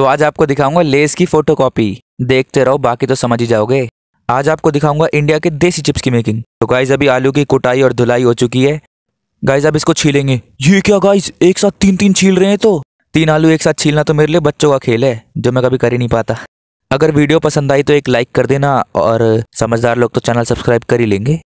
तो आज आपको दिखाऊंगा लेस की फोटोकॉपी देखते रहो बाकी तो समझ ही जाओगे आज आपको दिखाऊंगा इंडिया के देसी चिप्स की मेकिंग तो गाइज अभी आलू की कुटाई और धुलाई हो चुकी है गाइज अब इसको छीलेंगे ये क्या गाइज एक साथ तीन तीन छील रहे हैं तो तीन आलू एक साथ छीलना तो मेरे लिए बच्चों का खेल है जो मैं कभी कर ही नहीं पाता अगर वीडियो पसंद आई तो एक लाइक कर देना और समझदार लोग तो चैनल सब्सक्राइब कर ही लेंगे